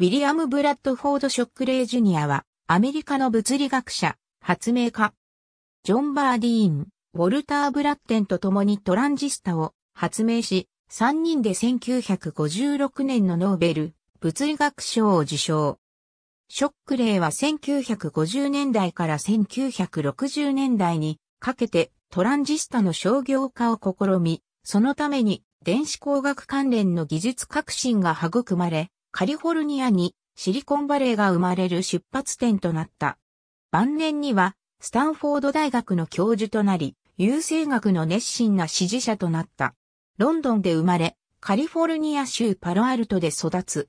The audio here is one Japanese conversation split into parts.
ウィリアム・ブラッドフォード・ショックレイ・ジュニアは、アメリカの物理学者、発明家。ジョン・バーディーン、ウォルター・ブラッテンと共にトランジスタを発明し、3人で1956年のノーベル物理学賞を受賞。ショックレイは1950年代から1960年代にかけてトランジスタの商業化を試み、そのために電子工学関連の技術革新が育まれ、カリフォルニアにシリコンバレーが生まれる出発点となった。晩年には、スタンフォード大学の教授となり、優生学の熱心な支持者となった。ロンドンで生まれ、カリフォルニア州パロアルトで育つ。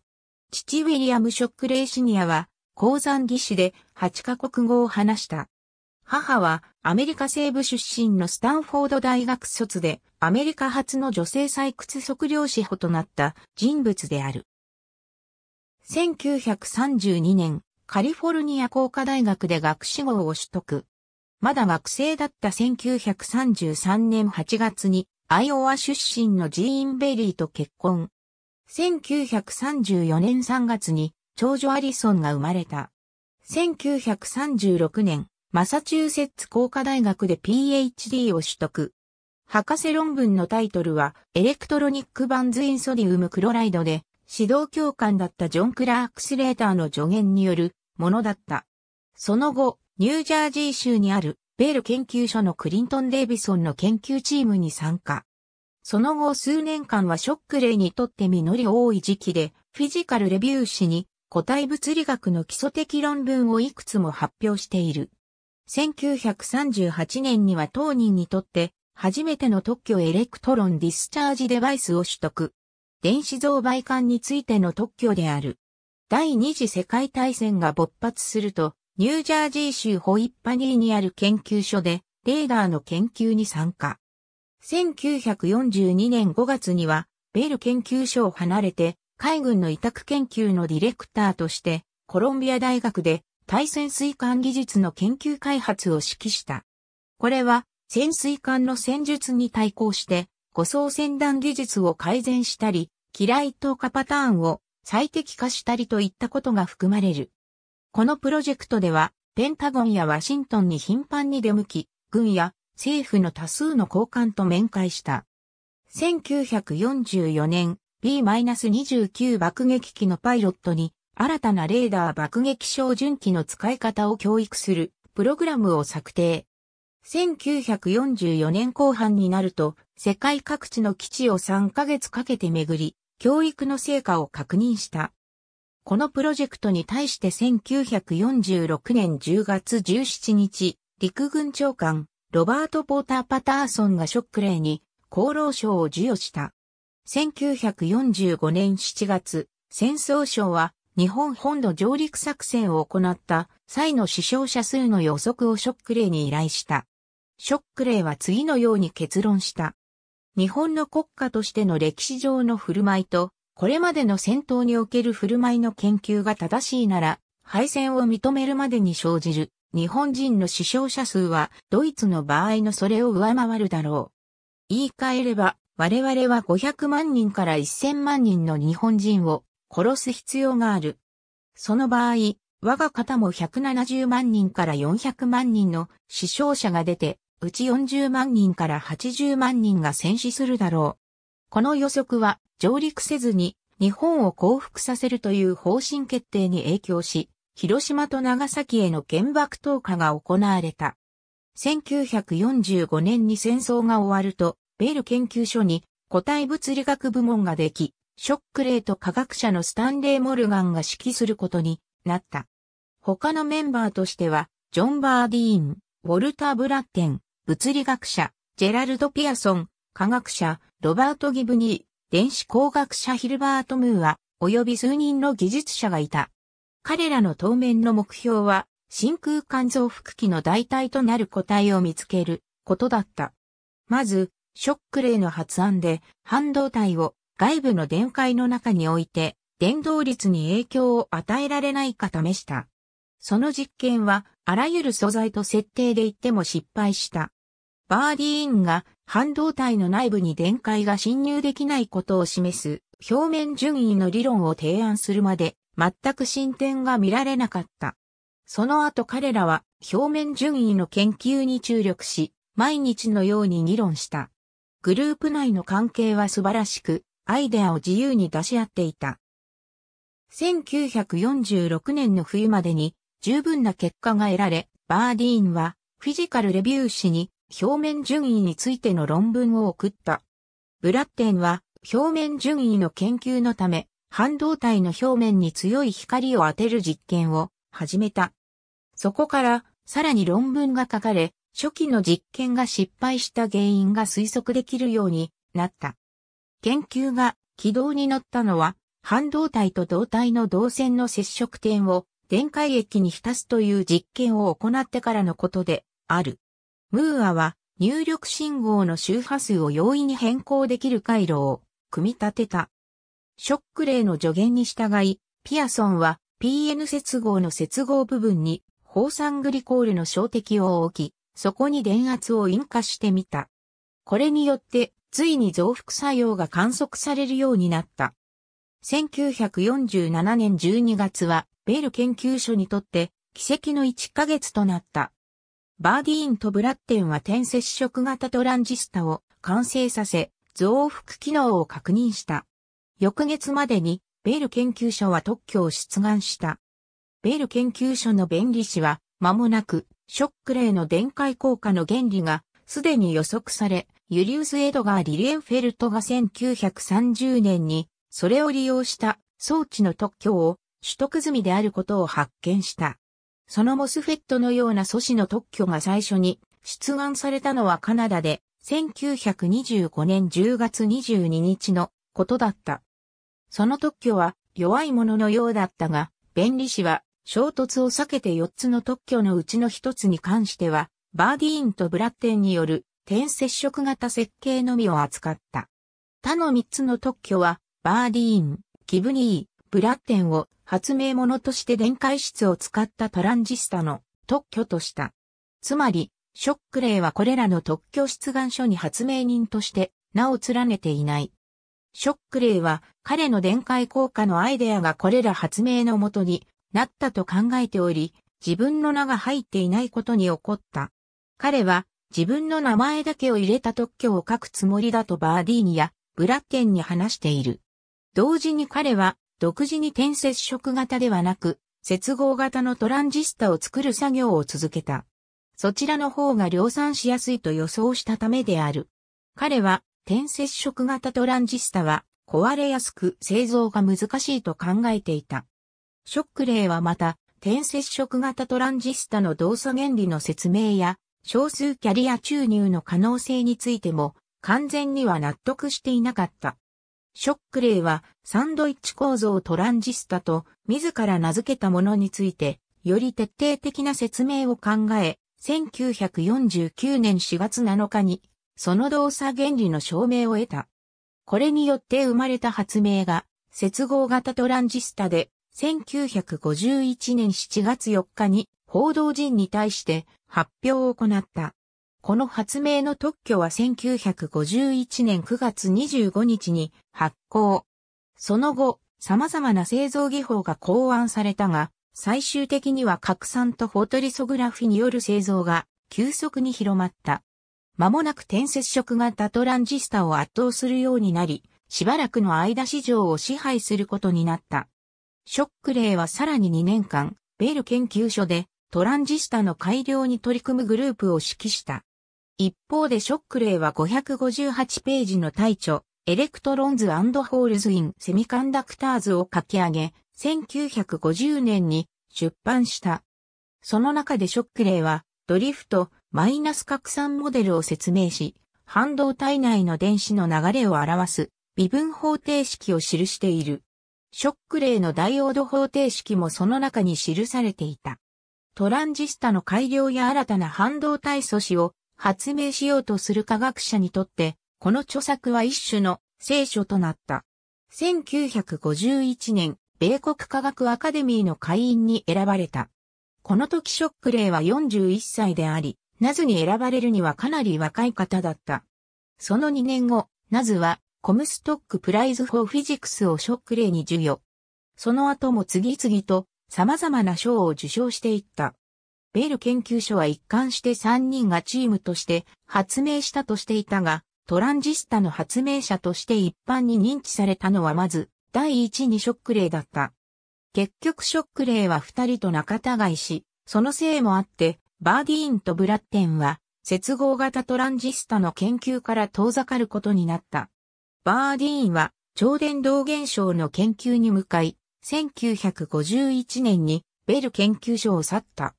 父ウィリアム・ショックレイシニアは、鉱山技師で8カ国語を話した。母はアメリカ西部出身のスタンフォード大学卒でアメリカ初の女性採掘測量士補となった人物である。1932年、カリフォルニア工科大学で学士号を取得。まだ学生だった1933年8月に、アイオワ出身のジーン・ベリーと結婚。1934年3月に、長女アリソンが生まれた。1936年、マサチューセッツ工科大学で PhD を取得。博士論文のタイトルは、エレクトロニックバンズインソディウムクロライドで、指導教官だったジョン・クラーク・スレーターの助言によるものだった。その後、ニュージャージー州にあるベール研究所のクリントン・デイビソンの研究チームに参加。その後数年間はショックレイにとって実り多い時期で、フィジカルレビュー誌に個体物理学の基礎的論文をいくつも発表している。1938年には当人にとって初めての特許エレクトロンディスチャージデバイスを取得。電子増倍艦についての特許である。第二次世界大戦が勃発すると、ニュージャージー州ホイッパニーにある研究所で、レーダーの研究に参加。1942年5月には、ベル研究所を離れて、海軍の委託研究のディレクターとして、コロンビア大学で対潜水艦技術の研究開発を指揮した。これは、潜水艦の戦術に対抗して、護送船団技術を改善したり、機雷投下パターンを最適化したりといったことが含まれる。このプロジェクトでは、ペンタゴンやワシントンに頻繁に出向き、軍や政府の多数の高官と面会した。1944年、B-29 爆撃機のパイロットに、新たなレーダー爆撃照準機の使い方を教育するプログラムを策定。1944年後半になると、世界各地の基地を3ヶ月かけて巡り、教育の成果を確認した。このプロジェクトに対して1946年10月17日、陸軍長官、ロバート・ポーター・パターソンがショックレーに厚労省を授与した。1945年7月、戦争省は日本本土上陸作戦を行った際の死傷者数の予測をショックレーに依頼した。ショックレイは次のように結論した。日本の国家としての歴史上の振る舞いと、これまでの戦闘における振る舞いの研究が正しいなら、敗戦を認めるまでに生じる日本人の死傷者数はドイツの場合のそれを上回るだろう。言い換えれば、我々は500万人から1000万人の日本人を殺す必要がある。その場合、我が方も170万人から400万人の死傷者が出て、うち40万人から80万人が戦死するだろう。この予測は上陸せずに日本を降伏させるという方針決定に影響し、広島と長崎への原爆投下が行われた。1945年に戦争が終わると、ベール研究所に個体物理学部門ができ、ショックレーと科学者のスタンレー・モルガンが指揮することになった。他のメンバーとしては、ジョン・バーディーン、ウォルター・ブラッテン、物理学者、ジェラルド・ピアソン、科学者、ロバート・ギブニー、電子工学者ヒルバート・ムーア、及び数人の技術者がいた。彼らの当面の目標は、真空管増幅器の代替となる個体を見つけることだった。まず、ショック例の発案で、半導体を外部の電解の中に置いて、電動率に影響を与えられないか試した。その実験は、あらゆる素材と設定で言っても失敗した。バーディーンが半導体の内部に電解が侵入できないことを示す表面順位の理論を提案するまで全く進展が見られなかった。その後彼らは表面順位の研究に注力し、毎日のように議論した。グループ内の関係は素晴らしく、アイデアを自由に出し合っていた。1946年の冬までに十分な結果が得られ、バーディーンはフィジカルレビュー誌に表面順位についての論文を送った。ブラッテンは表面順位の研究のため、半導体の表面に強い光を当てる実験を始めた。そこからさらに論文が書かれ、初期の実験が失敗した原因が推測できるようになった。研究が軌道に乗ったのは、半導体と導体の導線の接触点を電解液に浸すという実験を行ってからのことである。ムーアは入力信号の周波数を容易に変更できる回路を組み立てた。ショック例の助言に従い、ピアソンは PN 接合の接合部分に放酸グリコールの小滴を置き、そこに電圧を引火してみた。これによって、ついに増幅作用が観測されるようになった。1947年12月は、ベール研究所にとって、奇跡の1ヶ月となった。バーディーンとブラッテンは点接触型トランジスタを完成させ、増幅機能を確認した。翌月までに、ベール研究所は特許を出願した。ベール研究所の弁理士は、間もなく、ショックレーの電解効果の原理が、すでに予測され、ユリウス・エドガー・リリエンフェルトが1930年に、それを利用した装置の特許を取得済みであることを発見した。そのモスフェットのような素子の特許が最初に出願されたのはカナダで1925年10月22日のことだった。その特許は弱いもののようだったが、弁理士は衝突を避けて4つの特許のうちの1つに関しては、バーディーンとブラッテンによる点接触型設計のみを扱った。他の3つの特許は、バーディーン、キブニー、ブラッテンを発明者として電解質を使ったトランジスタの特許とした。つまり、ショックレイはこれらの特許出願書に発明人として名を連ねていない。ショックレイは彼の電解効果のアイデアがこれら発明のもとになったと考えており、自分の名が入っていないことに起こった。彼は自分の名前だけを入れた特許を書くつもりだとバーディーニやブラッテンに話している。同時に彼は独自に転接触型ではなく、接合型のトランジスタを作る作業を続けた。そちらの方が量産しやすいと予想したためである。彼は、転接触型トランジスタは壊れやすく製造が難しいと考えていた。ショックレイはまた、転接触型トランジスタの動作原理の説明や、少数キャリア注入の可能性についても、完全には納得していなかった。ショックレイはサンドイッチ構造トランジスタと自ら名付けたものについて、より徹底的な説明を考え、1949年4月7日に、その動作原理の証明を得た。これによって生まれた発明が、接合型トランジスタで、1951年7月4日に報道陣に対して発表を行った。この発明の特許は1951年9月25日に発行。その後、様々な製造技法が考案されたが、最終的には拡散とフォトリソグラフィによる製造が急速に広まった。間もなく転接触型トランジスタを圧倒するようになり、しばらくの間市場を支配することになった。ショックレイはさらに2年間、ベール研究所でトランジスタの改良に取り組むグループを指揮した。一方でショックレイは558ページの大著、エレクトロンズホールズ・イン・セミカンダクターズを書き上げ、1950年に出版した。その中でショックレイは、ドリフト、マイナス拡散モデルを説明し、半導体内の電子の流れを表す微分方程式を記している。ショックレイのダイオード方程式もその中に記されていた。トランジスタの改良や新たな半導体素子を発明しようとする科学者にとって、この著作は一種の聖書となった。1951年、米国科学アカデミーの会員に選ばれた。この時ショックレイは41歳であり、ナズに選ばれるにはかなり若い方だった。その2年後、ナズはコムストックプライズ・フォー・フィジクスをショックレイに授与。その後も次々と様々な賞を受賞していった。ベル研究所は一貫して3人がチームとして発明したとしていたが、トランジスタの発明者として一般に認知されたのはまず、第一にショックレイだった。結局ショックレイは二人と仲違いし、そのせいもあって、バーディーンとブラッテンは、接合型トランジスタの研究から遠ざかることになった。バーディーンは、超伝導現象の研究に向かい、1951年にベル研究所を去った。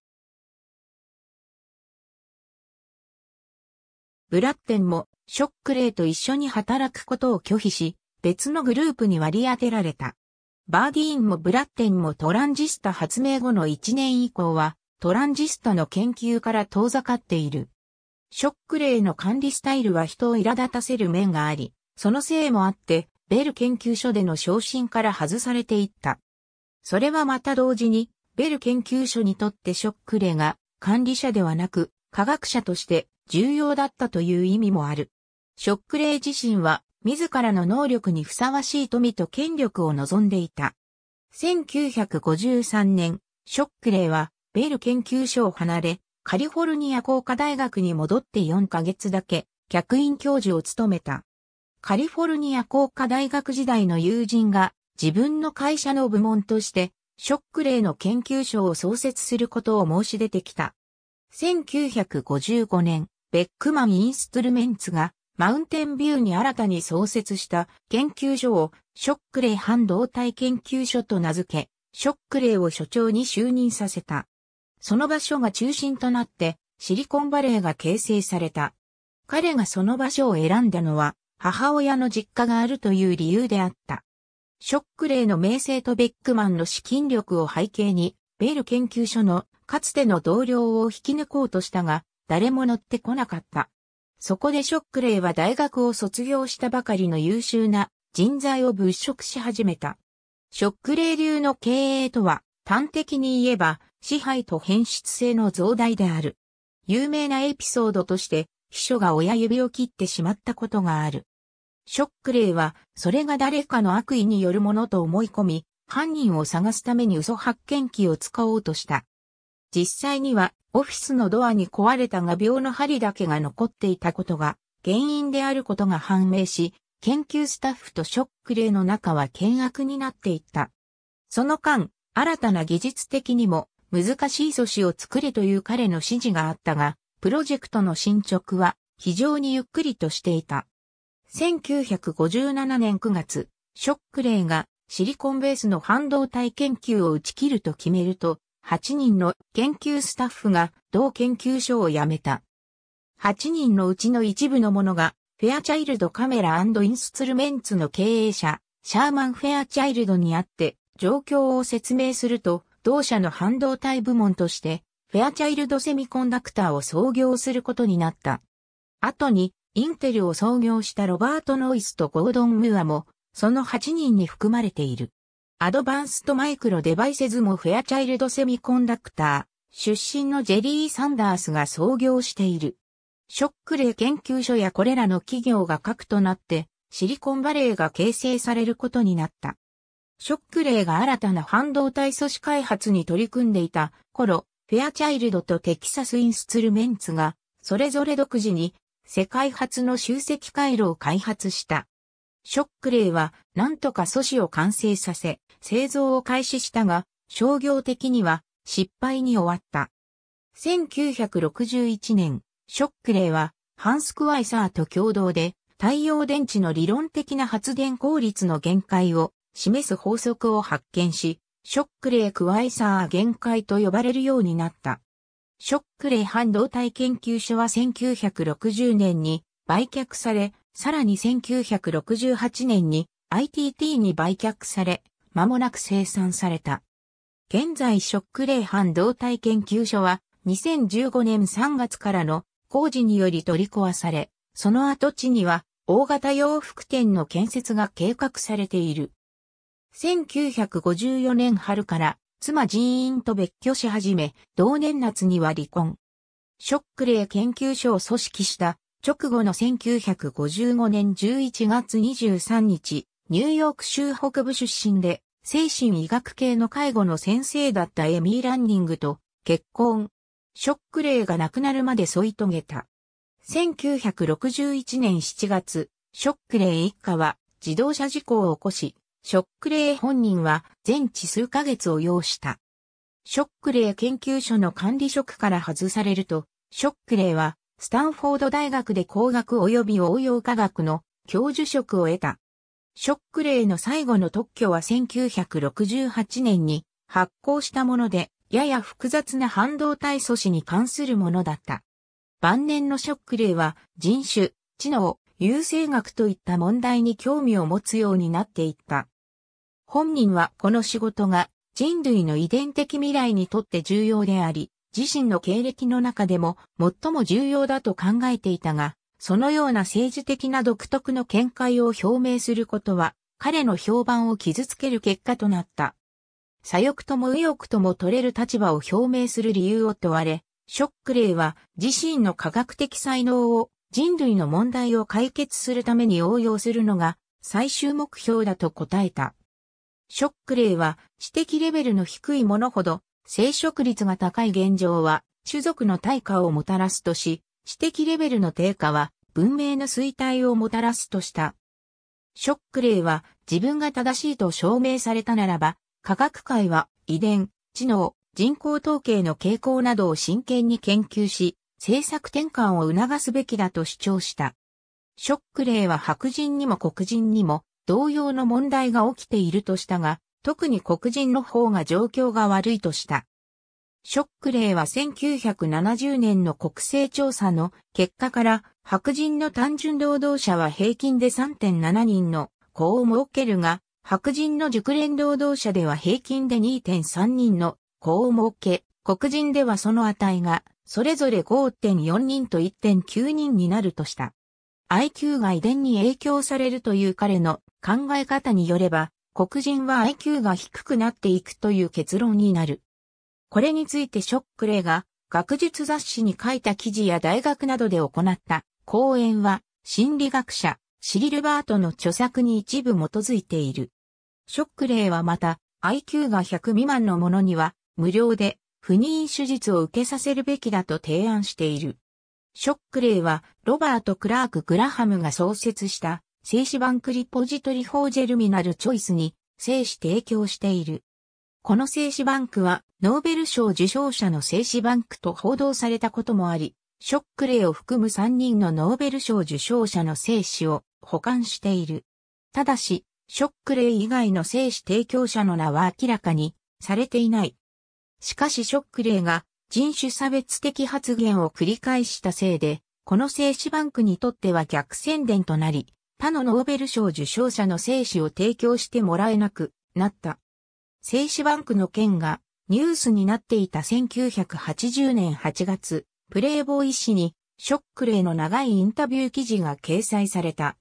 ブラッテンもショックレイと一緒に働くことを拒否し、別のグループに割り当てられた。バーディーンもブラッテンもトランジスタ発明後の1年以降は、トランジスタの研究から遠ざかっている。ショックレイの管理スタイルは人を苛立たせる面があり、そのせいもあって、ベル研究所での昇進から外されていった。それはまた同時に、ベル研究所にとってショックレイが管理者ではなく、科学者として重要だったという意味もある。ショックレイ自身は自らの能力にふさわしい富と権力を望んでいた。1953年、ショックレイはベル研究所を離れ、カリフォルニア工科大学に戻って4ヶ月だけ客員教授を務めた。カリフォルニア工科大学時代の友人が自分の会社の部門としてショックレイの研究所を創設することを申し出てきた。1955年、ベックマン・インストゥルメンツが、マウンテンビューに新たに創設した研究所を、ショックレイ半導体研究所と名付け、ショックレイを所長に就任させた。その場所が中心となって、シリコンバレーが形成された。彼がその場所を選んだのは、母親の実家があるという理由であった。ショックレイの名声とベックマンの資金力を背景に、ベール研究所のかつての同僚を引き抜こうとしたが、誰も乗ってこなかった。そこでショックレイは大学を卒業したばかりの優秀な人材を物色し始めた。ショックレイ流の経営とは、端的に言えば、支配と変質性の増大である。有名なエピソードとして、秘書が親指を切ってしまったことがある。ショックレイは、それが誰かの悪意によるものと思い込み、犯人を探すために嘘発見器を使おうとした。実際にはオフィスのドアに壊れた画鋲の針だけが残っていたことが原因であることが判明し、研究スタッフとショック例の中は険悪になっていった。その間、新たな技術的にも難しい素子を作れという彼の指示があったが、プロジェクトの進捗は非常にゆっくりとしていた。1957年9月、ショックレイがシリコンベースの半導体研究を打ち切ると決めると、8人の研究スタッフが同研究所を辞めた。8人のうちの一部の者が、フェアチャイルドカメラインスツルメンツの経営者、シャーマン・フェアチャイルドにあって、状況を説明すると、同社の半導体部門として、フェアチャイルドセミコンダクターを創業することになった。後に、インテルを創業したロバート・ノイスとゴードン・ムーアも、その8人に含まれている。アドバンストマイクロデバイセズもフェアチャイルドセミコンダクター、出身のジェリー・サンダースが創業している。ショックレー研究所やこれらの企業が核となって、シリコンバレーが形成されることになった。ショックレーが新たな半導体組織開発に取り組んでいた頃、フェアチャイルドとテキサス・インスツルメンツが、それぞれ独自に世界初の集積回路を開発した。ショックレイは何とか素子を完成させ、製造を開始したが、商業的には失敗に終わった。1961年、ショックレイはハンスクワイサーと共同で太陽電池の理論的な発電効率の限界を示す法則を発見し、ショックレイ・クワイサー限界と呼ばれるようになった。ショックレイ半導体研究所は1960年に売却され、さらに1968年に ITT に売却され、間もなく生産された。現在ショックレイ半導体研究所は2015年3月からの工事により取り壊され、その跡地には大型洋服店の建設が計画されている。1954年春から妻人員と別居し始め、同年夏には離婚。ショックレイ研究所を組織した直後の1955年11月23日、ニューヨーク州北部出身で、精神医学系の介護の先生だったエミー・ランニングと結婚。ショックイが亡くなるまで添い遂げた。1961年7月、ショックイ一家は自動車事故を起こし、ショックイ本人は全治数ヶ月を要した。ショック霊研究所の管理職から外されると、ショック霊はスタンフォード大学で工学及び応用科学の教授職を得た。ショックレーの最後の特許は1968年に発行したもので、やや複雑な半導体素子に関するものだった。晩年のショックレーは人種、知能、優生学といった問題に興味を持つようになっていった。本人はこの仕事が人類の遺伝的未来にとって重要であり、自身の経歴の中でも最も重要だと考えていたが、そのような政治的な独特の見解を表明することは、彼の評判を傷つける結果となった。左翼とも右翼とも取れる立場を表明する理由を問われ、ショックレイは自身の科学的才能を人類の問題を解決するために応用するのが最終目標だと答えた。ショックレイは知的レベルの低いものほど生殖率が高い現状は、種族の退化をもたらすとし、知的レベルの低下は、文明の衰退をもたらすとした。ショックレイは、自分が正しいと証明されたならば、科学界は、遺伝、知能、人口統計の傾向などを真剣に研究し、政策転換を促すべきだと主張した。ショックレイは白人にも黒人にも同様の問題が起きているとしたが、特に黒人の方が状況が悪いとした。ショックレイは1970年の国勢調査の結果から白人の単純労働者は平均で3.7人の子を設けるが、白人の熟練労働者では平均で2.3人の子を設け、黒人ではその値がそれぞれ5.4人と1.9人になるとした。IQ が遺伝に影響されるという彼の考え方によれば、黒人は IQ が低くなっていくという結論になる。これについてショックレーが学術雑誌に書いた記事や大学などで行った講演は心理学者シリルバートの著作に一部基づいている。ショックレーはまた IQ が100未満の者には無料で不妊手術を受けさせるべきだと提案している。ショックレーはロバート・クラーク・グラハムが創設した精子バンクリポジトリフォージェルミナルチョイスに、精子提供している。この精子バンクは、ノーベル賞受賞者の精子バンクと報道されたこともあり、ショックレイを含む3人のノーベル賞受賞者の精子を保管している。ただし、ショックレイ以外の精子提供者の名は明らかにされていない。しかしショックレイが人種差別的発言を繰り返したせいで、この精子バンクにとっては逆宣伝となり、他のノーベル賞受賞者の精子を提供してもらえなくなった。精子バンクの件がニュースになっていた1980年8月、プレイボーイ誌にショックレイの長いインタビュー記事が掲載された。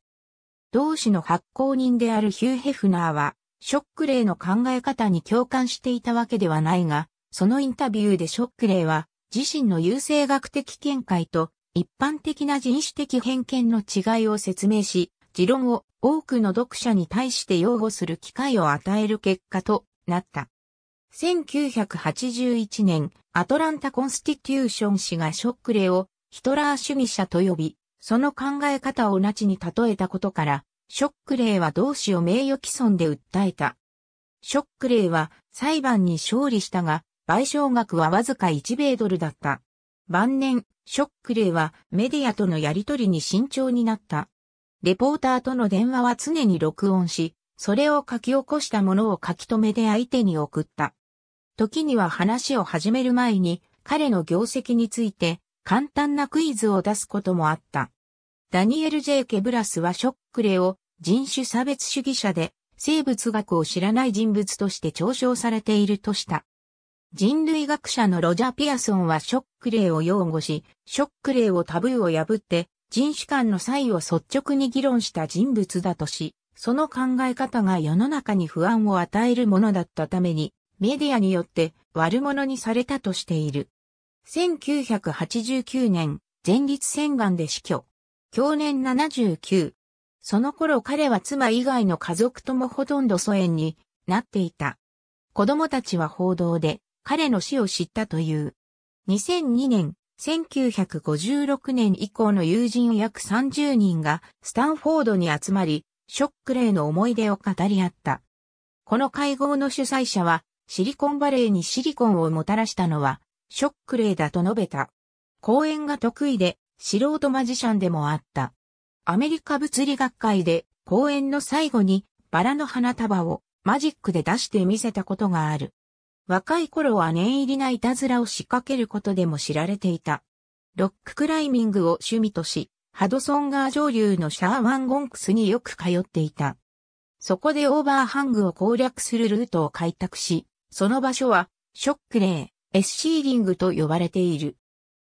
同誌の発行人であるヒュー・ヘフナーは、ショックレイの考え方に共感していたわけではないが、そのインタビューでショックレイは、自身の優勢学的見解と一般的な人種的偏見の違いを説明し、持論を多くの読者に対して擁護する機会を与える結果となった。1981年、アトランタ・コンスティテューション氏がショックレをヒトラー主義者と呼び、その考え方をナチに例えたことから、ショックレーは同志を名誉毀損で訴えた。ショックレーは裁判に勝利したが、賠償額はわずか1米ドルだった。晩年、ショックレーはメディアとのやりとりに慎重になった。レポーターとの電話は常に録音し、それを書き起こしたものを書き留めで相手に送った。時には話を始める前に彼の業績について簡単なクイズを出すこともあった。ダニエル・ジェイ・ケブラスはショックレを人種差別主義者で生物学を知らない人物として嘲笑されているとした。人類学者のロジャー・ピアソンはショックレイを擁護し、ショックレイをタブーを破って人種間の差異を率直に議論した人物だとし、その考え方が世の中に不安を与えるものだったために、メディアによって悪者にされたとしている。1989年、前立腺がんで死去。去年79。その頃彼は妻以外の家族ともほとんど疎遠になっていた。子供たちは報道で彼の死を知ったという。2002年、1956年以降の友人約30人がスタンフォードに集まり、ショックレーの思い出を語り合った。この会合の主催者は、シリコンバレーにシリコンをもたらしたのは、ショックレーだと述べた。講演が得意で、素人マジシャンでもあった。アメリカ物理学会で、講演の最後に、バラの花束をマジックで出して見せたことがある。若い頃は念入りないたずらを仕掛けることでも知られていた。ロッククライミングを趣味とし、ハドソン川上流のシャーワンゴンクスによく通っていた。そこでオーバーハングを攻略するルートを開拓し、その場所は、ショックレー、エスシーリングと呼ばれている。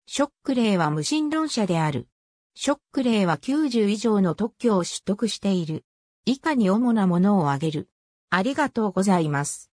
ショックレーは無神論者である。ショックレーは90以上の特許を取得している。以下に主なものを挙げる。ありがとうございます。